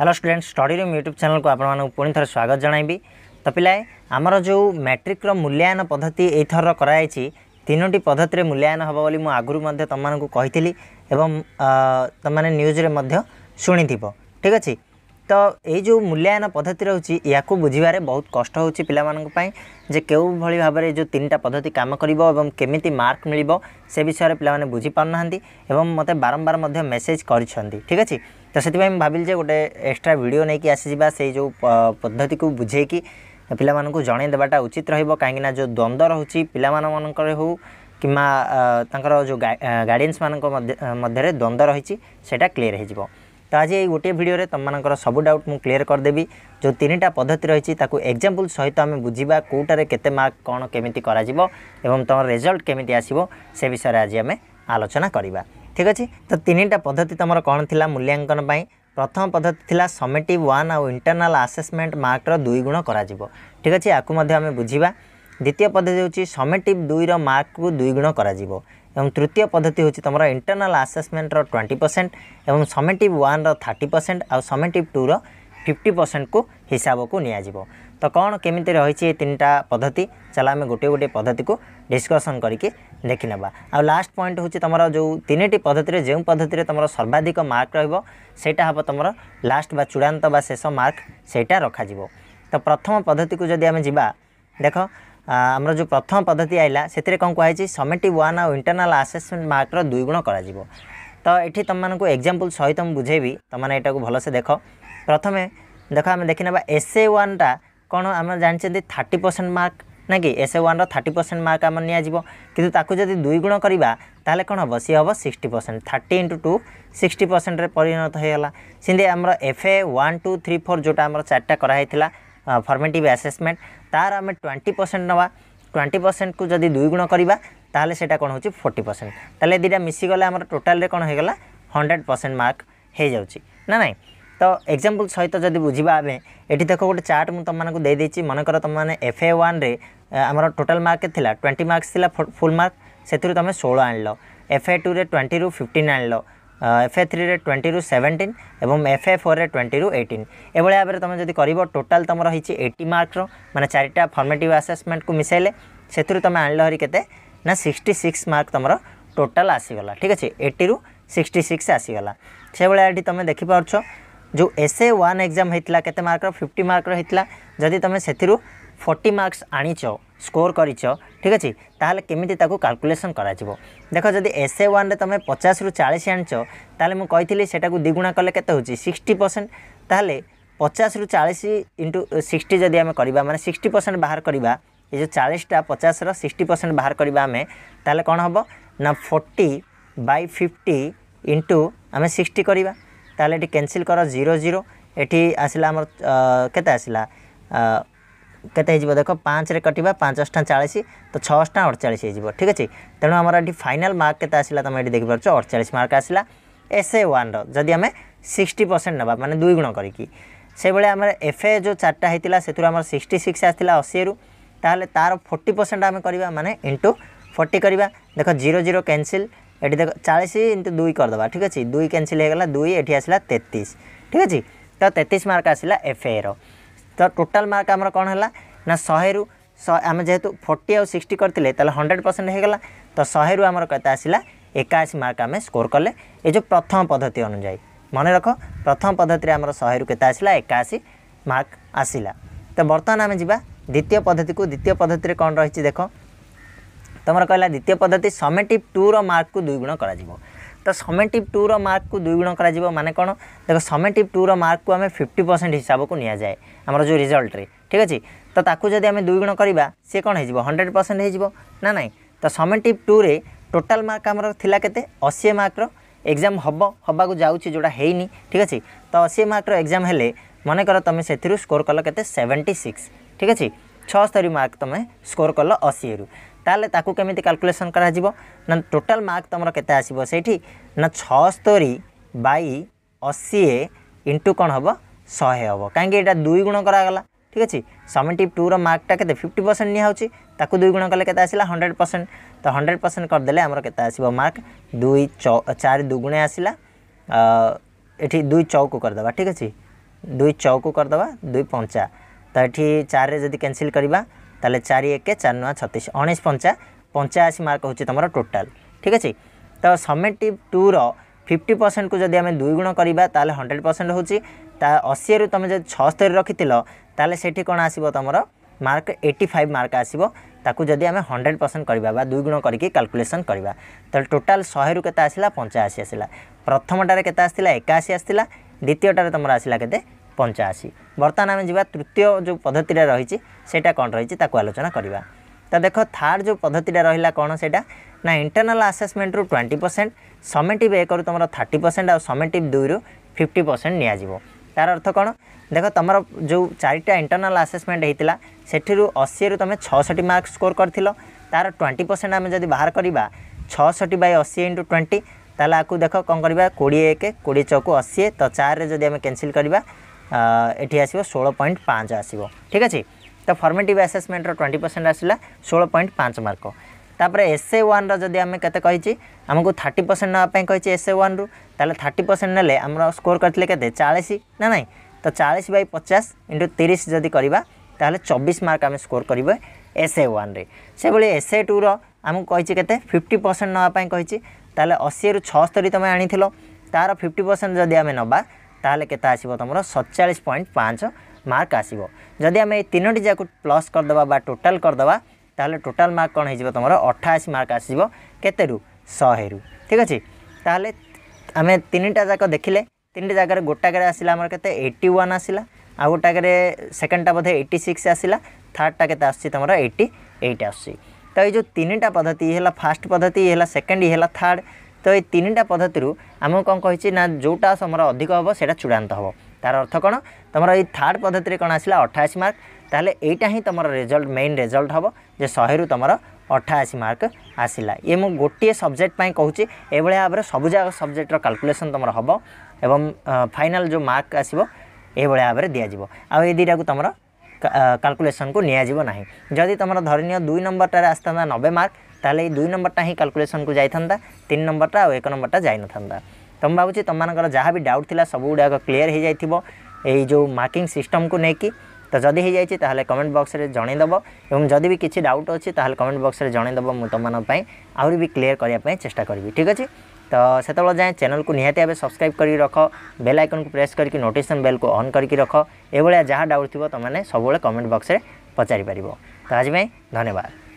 hello student study room YouTube channel को आपण पुणी थर स्वागत जन तो पिलाए आमर जो मैट्रिक्र मूल्यायन पद्धति एथर कराई ତିନୋଟି ପଦ୍ଧତିରେ ମୂଲ୍ୟାୟନ ହେବ ବୋଲି ମୁଁ ଆଗରୁ ମଧ୍ୟ ତୁମମାନଙ୍କୁ କହିଥିଲି ଏବଂ ତୁମମାନେ ନ୍ୟୁଜ୍ରେ ମଧ୍ୟ ଶୁଣିଥିବ ଠିକ୍ ଅଛି ତ ଏଇ ଯେଉଁ ମୂଲ୍ୟାୟନ ପଦ୍ଧତି ରହୁଛି ୟାକୁ ବୁଝିବାରେ ବହୁତ କଷ୍ଟ ହେଉଛି ପିଲାମାନଙ୍କ ପାଇଁ ଯେ କେଉଁଭଳି ଭାବରେ ଯେଉଁ ତିନିଟା ପଦ୍ଧତି କାମ କରିବ ଏବଂ କେମିତି ମାର୍କ ମିଳିବ ସେ ବିଷୟରେ ପିଲାମାନେ ବୁଝିପାରୁନାହାନ୍ତି ଏବଂ ମୋତେ ବାରମ୍ବାର ମଧ୍ୟ ମେସେଜ୍ କରିଛନ୍ତି ଠିକ୍ ଅଛି ତ ସେଥିପାଇଁ ମୁଁ ଭାବିଲି ଯେ ଗୋଟେ ଏକ୍ସଟ୍ରା ଭିଡ଼ିଓ ନେଇକି ଆସିଯିବା ସେଇ ଯେଉଁ ପଦ୍ଧତିକୁ ବୁଝେଇକି ପିଲାମାନଙ୍କୁ ଜଣେଇ ଦେବାଟା ଉଚିତ ରହିବ କାହିଁକିନା ଯେଉଁ ଦ୍ୱନ୍ଦ୍ୱ ରହୁଛି ପିଲାମାନଙ୍କର ହେଉ କିମ୍ବା ତାଙ୍କର ଯେଉଁ ଗାର୍ଡ଼ିଆନ୍ସମାନଙ୍କ ମଧ୍ୟରେ ଦ୍ୱନ୍ଦ୍ୱ ରହିଛି ସେଇଟା କ୍ଲିଅର୍ ହୋଇଯିବ ତ ଆଜି ଏଇ ଗୋଟିଏ ଭିଡ଼ିଓରେ ତୁମମାନଙ୍କର ସବୁ ଡାଉଟ୍ ମୁଁ କ୍ଲିଅର୍ କରିଦେବି ଯେଉଁ ତିନିଟା ପଦ୍ଧତି ରହିଛି ତାକୁ ଏକ୍ଜାମ୍ପଲ୍ ସହିତ ଆମେ ବୁଝିବା କେଉଁଟାରେ କେତେ ମାର୍କ କ'ଣ କେମିତି କରାଯିବ ଏବଂ ତୁମର ରେଜଲ୍ଟ କେମିତି ଆସିବ ସେ ବିଷୟରେ ଆଜି ଆମେ ଆଲୋଚନା କରିବା ঠিক ଅଛି ତ ତିନିଟା ପଦ୍ଧତି ତୁମର କ'ଣ ଥିଲା ମୂଲ୍ୟାଙ୍କନ ପାଇଁ ପ୍ରଥମ ପଦ୍ଧତି ଥିଲା ସମିଟିଭ୍ ୱାନ୍ ଆଉ ଇଣ୍ଟରନାଲ୍ ଆସେସମେଣ୍ଟ ମାର୍କର ଦୁଇ ଗୁଣ କରାଯିବ ଠିକ୍ ଅଛି ଆକୁ ମଧ୍ୟ ଆମେ ବୁଝିବା ଦ୍ୱିତୀୟ ପଦ୍ଧତି ହେଉଛି ସମିଟିଭ୍ ଦୁଇର ମାର୍କକୁ ଦୁଇ ଗୁଣ କରାଯିବ এবং তৃতীয় পদ্ধতি হচ্ছে তোমার ইন্টরনাল আসেসমেন্টর টোয়েন্টি পরসেন্ট এবং সমেটিভ ওয়ানর থার্টি পরসেন্ট আর সমেটিভ টুর ফিফটি ପରସେଣ୍ଟକୁ ହିସାବକୁ ନିଆଯିବ ତ କ'ଣ କେମିତି ରହିଛି ଏ ତିନିଟା ପଦ୍ଧତି ଚାଲ ଆମେ ଗୋଟିଏ ଗୋଟିଏ ପଦ୍ଧତିକୁ ଡିସ୍କସନ୍ କରିକି ଦେଖିନେବା ଆଉ ଲାଷ୍ଟ ପଏଣ୍ଟ ହେଉଛି ତୁମର ଯେଉଁ ତିନିଟି ପଦ୍ଧତିରେ ଯେଉଁ ପଦ୍ଧତିରେ ତୁମର ସର୍ବାଧିକ ମାର୍କ ରହିବ ସେଇଟା ହେବ ତୁମର ଲାଷ୍ଟ ବା ଚୂଡ଼ାନ୍ତ ବା ଶେଷ ମାର୍କ ସେଇଟା ରଖାଯିବ ତ ପ୍ରଥମ ପଦ୍ଧତିକୁ ଯଦି ଆମେ ଯିବା ଦେଖ ଆମର ଯେଉଁ ପ୍ରଥମ ପଦ୍ଧତି ଆଇଲା ସେଥିରେ କ'ଣ କୁହାଯାଇଛି ସମିଟି ୱାନ୍ ଆଉ ଇଣ୍ଟରନାଲ୍ ଆସେସମେଣ୍ଟ ମାର୍କର ଦୁଇ ଗୁଣ କରାଯିବ ତ ଏଠି ତୁମମାନଙ୍କୁ ଏକ୍ଜାମ୍ପଲ୍ ସହିତ ମୁଁ ବୁଝେଇବି ତୁମମାନେ ଏଇଟାକୁ ଭଲସେ ଦେଖ ପ୍ରଥମେ ଦେଖ ଆମେ ଦେଖିନେବା ଏସ୍ ଏ ୱାନ୍ଟା କ'ଣ ଆମେ ଜାଣିଛନ୍ତି ଥାର୍ଟି ପରସେଣ୍ଟ ମାର୍କ ନା କି ଏସ୍ ଏ ୱାନ୍ର ଥାର୍ଟି ପରସେଣ୍ଟ ମାର୍କ ଆମର ନିଆଯିବ କିନ୍ତୁ ତାକୁ ଯଦି ଦୁଇ ଗୁଣ କରିବା ତାହେଲେ କ'ଣ ହେବ ସିଏ ହେବ sixty percent thirty into two sixty ପରସେଣ୍ଟରେ ପରିଣତ ହୋଇଗଲା ସେମିତି ଆମର F A one two three four ଯେଉଁଟା ଆମର ଚାରିଟା କରାହେଇଥିଲା ଫର୍ମେଟିଭ୍ ଆସେସମେଣ୍ଟ ତାର ଆମେ ଟ୍ୱେଣ୍ଟି ପରସେଣ୍ଟ ନେବା ଟ୍ୱେଣ୍ଟି ପରସେଣ୍ଟକୁ ଯଦି ଦୁଇ ଗୁଣ କରିବା তাহলে সেটা কোণ হচ্ছে ফোর্টি পরসেন্ট তাহলে দুইটা মিশিগলে আমার টোটালে কোণ হয়ে গলা হন্ড্রেড পরসেন্ট মার্ক হয়ে যাচ্ছে না নাই তো এক্সাম্পল সহিত যদি বুঝবা আমি এটি দেখ গোটে চার্ট মু তোমাকে দিয়ে দিয়েছি মনে কর তোমাকে এফ এ ওয়ানে আমার টোটাল মার্ক লা টোয়েন্টি মার্কস লা ফুল মার্ক সেথুরু তুমি ষোল আনল এফ এ টুরে টোয়েন্টি রু ফিফটিন আনল এফ এ থ্রিরে টোয়েন্টি রু সেভেন্টিন এবং এফ এ ফোর্রে টোয়েন্টি রু এইটিন এভাবে ভাবে তুমি যদি করব টোটাল তোমার হয়েছে এইটি মার্কর মানে চারিটা ফর্মেটিভ আসেসমেন্টকু মিশাইলে সেথুরু তুমি আনল হরি কেতে ନା ସିକ୍ସଟି ସିକ୍ସ ମାର୍କ ତୁମର ଟୋଟାଲ୍ ଆସିଗଲା ଠିକ୍ ଅଛି ଏଟିରୁ ସିକ୍ସଟି ସିକ୍ସ ଆସିଗଲା ସେଭଳିଆ ଏଠି ତୁମେ ଦେଖିପାରୁଛ ଯେଉଁ ଏସ୍ଏ ୱାନ୍ ଏକ୍ଜାମ୍ ହେଇଥିଲା କେତେ ମାର୍କର ଫିଫ୍ଟି ମାର୍କର ହେଇଥିଲା ଯଦି ତୁମେ ସେଥିରୁ ଫର୍ଟି ମାର୍କସ୍ ଆଣିଛ ସ୍କୋର କରିଛ ଠିକ୍ ଅଛି ତାହେଲେ କେମିତି ତାକୁ କାଲକୁଲେସନ୍ କରାଯିବ ଦେଖ ଯଦି ଏସ୍ଏ ୱାନ୍ରେ ତୁମେ ପଚାଶରୁ ଚାଳିଶ ଆଣିଛ ତାହେଲେ ମୁଁ କହିଥିଲି ସେଟାକୁ ଦ୍ୱିଗୁଣା କଲେ କେତେ ହେଉଛି ସିକ୍ସଟି ପରସେଣ୍ଟ ତାହେଲେ ପଚାଶରୁ ଚାଳିଶ ଇଣ୍ଟୁ ସିକ୍ସଟି ଯଦି ଆମେ କରିବା ମାନେ ସିକ୍ସଟି ପରସେଣ୍ଟ ବାହାର କରିବା ଏ ଯେଉଁ ଚାଳିଶଟା ପଚାଶର ସିକ୍ସଟି ପରସେଣ୍ଟ ବାହାର କରିବା ଆମେ ତାହେଲେ କ'ଣ ହେବ ନା ଫୋର୍ଟି ବାଇ ଫିଫ୍ଟି ଇଣ୍ଟୁ ଆମେ ସିକ୍ସଟି କରିବା ତାହେଲେ ଏଠି କ୍ୟାନସଲ୍ କର ଜିରୋ ଜିରୋ ଏଠି ଆସିଲା ଆମର କେତେ ଆସିଲା କେତେ ହେଇଯିବ ଦେଖ ପାଞ୍ଚରେ କଟିବା ପାଞ୍ଚ ଅଷ୍ଟା ଚାଳିଶ ତ ଛଅ ଅଷ୍ଟା ଅଡ଼ଚାଳିଶ ହେଇଯିବ ଠିକ୍ ଅଛି ତେଣୁ ଆମର ଏଠି ଫାଇନାଲ୍ ମାର୍କ କେତେ ଆସିଲା ତୁମେ ଏଠି ଦେଖିପାରୁଛ ଅଡ଼ଚାଳିଶ ମାର୍କ ଆସିଲା ଏସ୍ ଏ ୱାନ୍ର ଯଦି ଆମେ ସିକ୍ସଟି ପରସେଣ୍ଟ ନେବା ମାନେ ଦୁଇ ଗୁଣ କରିକି ସେଭଳିଆ ଆମର ଏଫ୍ ଏ ଯେଉଁ ଚାରିଟା ହେଇଥିଲା ସେଥିରୁ ଆମର ସିକ୍ସଟି ସିକ୍ସ ଆସିଥିଲା ଅଶୀରୁ তাহলে তার ফোর্টি পরসেন্ট আমি করা মানে ইন্টু ফোর্টি করা দেখ জিরো জিরো ক্যানসেল এটি দেখ চাশ ইন্টু দুই করদেবা ঠিক আছে দুই ক্যানসেল হয়ে গেল দুই এটি আসলা তেত্রিশ ঠিক আছে তো তেত্রিশ মার্ক আসলা এফএর তো টোটাল মার্ক আমার কম হল না শহেরু আমি যেহেতু ফোর্টি আউ সিক্সটি করলে তাহলে হন্ড্রেড পরসেন্ট হয়ে গেল তো শহেরু আমার কত আসলা একাশি মার্ক আমি স্কোর কলে এই যে প্রথম পদ্ধতি অনুযায়ী মনে রখ প্রথম পদ্ধতিরে আমার শহেরু কেতে আসলা একাশি মার্ক আসিলা তো বর্তমান আমি যা ଦ୍ୱିତୀୟ ପଦ୍ଧତିକୁ ଦ୍ୱିତୀୟ ପଦ୍ଧତିରେ କ'ଣ ରହିଛି ଦେଖ ତୁମର କହିଲା ଦ୍ୱିତୀୟ ପଦ୍ଧତି ସମେଟିଭ୍ ଟୁର ମାର୍କକୁ ଦୁଇଗୁଣ କରାଯିବ ତ ସମେଟିଭ୍ ଟୁର ମାର୍କକୁ ଦୁଇଗୁଣ କରାଯିବ ମାନେ କ'ଣ ଦେଖ ସମେଟିଭ୍ ଟୁର ମାର୍କକୁ ଆମେ ଫିଫ୍ଟି ପରସେଣ୍ଟ ହିସାବକୁ ନିଆଯାଏ ଆମର ଯେଉଁ ରିଜଲ୍ଟରେ ଠିକ୍ ଅଛି ତ ତାକୁ ଯଦି ଆମେ ଦୁଇଗୁଣ କରିବା ସିଏ କ'ଣ ହେଇଯିବ ହଣ୍ଡ୍ରେଡ଼ ପରସେଣ୍ଟ ହେଇଯିବ ନା ନାହିଁ ତ ସମେଟିଭ୍ ଟୁରେ ଟୋଟାଲ୍ ମାର୍କ ଆମର ଥିଲା କେତେ ଅଶୀ ମାର୍କର ଏକ୍ଜାମ୍ ହେବ ହେବାକୁ ଯାଉଛି ଯେଉଁଟା ହେଇନି ଠିକ୍ ଅଛି ତ ଅଶୀ ମାର୍କର ଏକ୍ଜାମ୍ ହେଲେ ମନେକର ତୁମେ ସେଥିରୁ ସ୍କୋର୍ କଲ କେତେ ସେଭେଣ୍ଟି ସିକ୍ସ ঠিক ଅଛି ଛଅସ୍ତରୀ ମାର୍କ ତୁମେ ସ୍କୋର କଲ ଅଶୀରୁ ତାହେଲେ ତାକୁ କେମିତି କାଲକୁଲେସନ୍ କରାଯିବ ନା ଟୋଟାଲ୍ ମାର୍କ ତୁମର କେତେ ଆସିବ ସେଇଠି ନା ଛଅସ୍ତରୀ ବାଇ ଅଶୀ ଇଣ୍ଟୁ କ'ଣ ହେବ ଶହେ ହେବ କାହିଁକି ଏଇଟା ଦୁଇ ଗୁଣ କରାଗଲା ঠিক আছে সেভেন্টি টুর মার্কটা কেতে ফিফটি পরসেন্ট নিয়া হচ্ছে তাকে দুই গুণ কলে কেতে আসলা হন্ড্রেড পরসেন্ট তো হন্ড্রেড পরসেন্ট করেদেলে আমার কেতে আসব মার্ক দুই চারি দুগুণে আসলা এটি দুই চৌকু করেদেবা ঠিক আছে দুই চৌকু করেদেবা দুই পঞ্চা ତ ଏଠି ଚାରିରେ ଯଦି କ୍ୟାନସଲ୍ କରିବା ତାହେଲେ ଚାରି ଏକ ଚାରି ନୂଆ ଛତିଶ ଉଣେଇଶ ପଞ୍ଚା ପଞ୍ଚାଅଶୀ ମାର୍କ ହେଉଛି ତୁମର ଟୋଟାଲ୍ ଠିକ୍ ଅଛି ତ ସମିଟିଭ୍ ଟୁର ଫିଫ୍ଟି ପରସେଣ୍ଟକୁ ଯଦି ଆମେ ଦୁଇ ଗୁଣ କରିବା ତାହେଲେ ହଣ୍ଡ୍ରେଡ଼ ପରସେଣ୍ଟ ହେଉଛି ତା ଅଶୀରୁ ତୁମେ ଯଦି ଛଅସ୍ତରୀ ରଖିଥିଲ ତାହେଲେ ସେଠି କ'ଣ ଆସିବ ତୁମର ମାର୍କ ଏଇଟି ଫାଇଭ୍ ମାର୍କ ଆସିବ ତାକୁ ଯଦି ଆମେ ହଣ୍ଡ୍ରେଡ଼ ପରସେଣ୍ଟ କରିବା ବା ଦୁଇ ଗୁଣ କରିକି କାଲକୁଲେସନ୍ କରିବା ତାହେଲେ ଟୋଟାଲ୍ ଶହେରୁ କେତେ ଆସିଲା ପଞ୍ଚାଅଶୀ ଆସିଲା ପ୍ରଥମଟାରେ କେତେ ଆସିଥିଲା ଏକାଅଶୀ ଆସିଥିଲା ଦ୍ୱିତୀୟଟାରେ ତୁମର ଆସିଲା କେତେ ପଞ୍ଚାଅଶୀ ବର୍ତ୍ତମାନ ଆମେ ଯିବା ତୃତୀୟ ଯେଉଁ ପଦ୍ଧତିଟା ରହିଛି ସେଇଟା କ'ଣ ରହିଛି ତାକୁ ଆଲୋଚନା କରିବା ତ ଦେଖ ଥାର୍ଡ଼ ଯେଉଁ ପଦ୍ଧତିଟା ରହିଲା କ'ଣ ସେଇଟା ନା ଇଣ୍ଟର୍ନାଲ୍ ଆସେସମେଣ୍ଟରୁ ଟ୍ୱେଣ୍ଟି ପରସେଣ୍ଟ ସମେଟିଭ୍ ଏକରୁ ତୁମର ଥାର୍ଟି ପରସେଣ୍ଟ ଆଉ ସମେଟିଭ୍ ଦୁଇରୁ ଫିଫ୍ଟି ପରସେଣ୍ଟ ନିଆଯିବ ତାର ଅର୍ଥ କ'ଣ ଦେଖ ତୁମର ଯେଉଁ ଚାରିଟା ଇଣ୍ଟର୍ନାଲ୍ ଆସେସମେଣ୍ଟ ହୋଇଥିଲା ସେଥିରୁ ଅଶୀରୁ ତୁମେ ଛଅଷଠି ମାର୍କ ସ୍କୋର କରିଥିଲ ତା'ର ଟ୍ୱେଣ୍ଟି ପରସେଣ୍ଟ ଆମେ ଯଦି ବାହାର କରିବା ଛଅଷଠି ବାଇ ଅଶୀ ଇଣ୍ଟୁ ଟ୍ୱେଣ୍ଟି ତାହେଲେ ଆକୁ ଦେଖ କ'ଣ କରିବା କୋଡ଼ିଏ ଏକ କୋଡ଼ିଏ ଛଅକୁ ଅଶୀ ତ ଚାରିରେ ଯଦି ଆମେ କ୍ୟାନସଲ୍ କରିବା এটি আসবে ষোল পয়েন্ট পাঁচ আসব ঠিক আছে তো ফর্মেটিভ আসেসমেন্টর টোয়েন্টি পরসেন্ট আসলা ষোল পয়েন্ট পাঁচ মার্ক তাপরে এসএ ওয়ানর যদি আমি কেতে কী আমি থার্টি পরসেন্ট নেওয়া কী এসএ ওয়ানু তাহলে থার্টি পরসেন্ট নেলে আমার স্কোর করে কেতে চাশ না নাই তো চাশ বাই পচাশ ইন্টু তিরিশ যদি করা তাহলে চবিশ মার্ক আমি স্কোর করবে এসএ ওয়ানরে সেভাবে এসএ টুর আমি কী কেতে ফিফটি পরসেন্ট নেওয়া কী তাহলে অশীরু ছস্তরি তুমি আনিল তার ফিফটি পরসেন্ট যদি আমি নেবা ତାହେଲେ କେତେ ଆସିବ ତୁମର ସତଚାଳିଶ ପଏଣ୍ଟ ପାଞ୍ଚ ମାର୍କ ଆସିବ ଯଦି ଆମେ ଏଇ ତିନୋଟି ଯାକୁ ପ୍ଲସ୍ କରିଦେବା ବା ଟୋଟାଲ୍ କରିଦେବା ତାହେଲେ ଟୋଟାଲ୍ ମାର୍କ କ'ଣ ହେଇଯିବ ତୁମର ଅଠାଅଶୀ ମାର୍କ ଆସିଯିବ କେତେରୁ ଶହେରୁ ଠିକ୍ ଅଛି ତାହେଲେ ଆମେ ତିନିଟା ଯାକ ଦେଖିଲେ ତିନିଟା ଜାଗାରେ ଗୋଟାକରେ ଆସିଲା ଆମର କେତେ ଏଇଟି ୱାନ୍ ଆସିଲା ଆଉ ଗୋଟାକରେ ସେକେଣ୍ଡଟା ବୋଧେ ଏଇଟି ସିକ୍ସ ଆସିଲା ଥାର୍ଡ଼ଟା କେତେ ଆସୁଛି ତୁମର ଏଇଟି ଏଇଟ୍ ଆସୁଛି ତ ଏଇ ଯେଉଁ ତିନିଟା ପଦ୍ଧତି ଇଏ ହେଲା ଫାର୍ଷ୍ଟ ପଦ୍ଧତି ଇଏ ହେଲା ସେକେଣ୍ଡ ଇଏ ହେଲା ଥାର୍ଡ଼ ତ ଏଇ ତିନିଟା ପଦ୍ଧତିରୁ ଆମକୁ କ'ଣ କହିଛି ନା ଯେଉଁଟା ସମର ଅଧିକ ହେବ ସେଇଟା ଚୂଡ଼ାନ୍ତ ହେବ ତାର ଅର୍ଥ କ'ଣ ତୁମର ଏଇ ଥାର୍ଡ଼ ପଦ୍ଧତିରେ କ'ଣ ଆସିଲା ଅଠାଅଶୀ ମାର୍କ ତାହେଲେ ଏଇଟା ହିଁ ତୁମର ରେଜଲ୍ଟ ମେନ୍ ରେଜଲ୍ଟ ହେବ ଯେ ଶହେରୁ ତୁମର ଅଠାଅଶୀ ମାର୍କ ଆସିଲା ଇଏ ମୁଁ ଗୋଟିଏ ସବଜେକ୍ଟ ପାଇଁ କହୁଛି ଏଭଳିଆ ଭାବରେ ସବୁଯାକ ସବଜେକ୍ଟର କାଲକୁଲେସନ୍ ତୁମର ହେବ ଏବଂ ଫାଇନାଲ୍ ଯେଉଁ ମାର୍କ ଆସିବ ଏଇଭଳିଆ ଭାବରେ ଦିଆଯିବ ଆଉ ଏ ଦୁଇଟାକୁ ତୁମର କାଲକୁଲେସନ୍କୁ ନିଆଯିବ ନାହିଁ ଯଦି ତୁମର ଧରିନିଅ ଦୁଇ ନମ୍ବରଟାରେ ଆସିଥାନ୍ତା ନବେ ମାର୍କ তাহলে এই দুই নম্বরটা ହିଁ ক্যালকুলেশনକୁ ଯାଇଥାନ୍ତା ତିନି নম্বরটা ଆଉ ଏକ নম্বরটা ଯାଇନଥାନ୍ତା ତ ମୁଁ ଭାବୁଛି ତୁମମାନଙ୍କର ଯାହା ବି ଡାଉଟ୍ ଥିଲା ସବୁଗୁଡ଼ାକ କ୍ଲିଅର୍ ହୋଇଯାଇଥିବ ଏଇ ଯେଉଁ ମାର୍କିଂ ସିଷ୍ଟମ୍କୁ ନେଇକି ତ ଯଦି ହୋଇଯାଇଛି ତାହେଲେ କମେଣ୍ଟ ବକ୍ସରେ ଜଣାଇଦେବ ଏବଂ ଯଦି ବି କିଛି ଡାଉଟ୍ ଅଛି ତାହେଲେ କମେଣ୍ଟ ବକ୍ସରେ ଜଣାଇଦେବ ମୁଁ ତୁମମାନଙ୍କ ପାଇଁ ଆହୁରି ବି କ୍ଲିଅର୍ କରିବା ପାଇଁ ଚେଷ୍ଟା କରିବି ଠିକ୍ ଅଛି ତ ସେତେବେଳେ ଯାଏଁ ଚ୍ୟାନେଲକୁ ନିହାତି ଭାବେ ସବସ୍କ୍ରାଇବ୍ କରିକି ରଖ ବେଲ୍ ଆଇକନ୍କୁ ପ୍ରେସ୍ କରିକି ନୋଟିଫିକେସନ୍ ବେଲ୍କୁ ଅନ୍ କରିକି ରଖ ଏଭଳିଆ ଯାହା ଡାଉଟ୍ ଥିବ ତୁମମାନେ ସବୁବେଳେ କମେଣ୍ଟ ବକ୍ସରେ ପଚାରିପାରିବ ତ ଆଜି ପାଇଁ ଧନ୍ୟବାଦ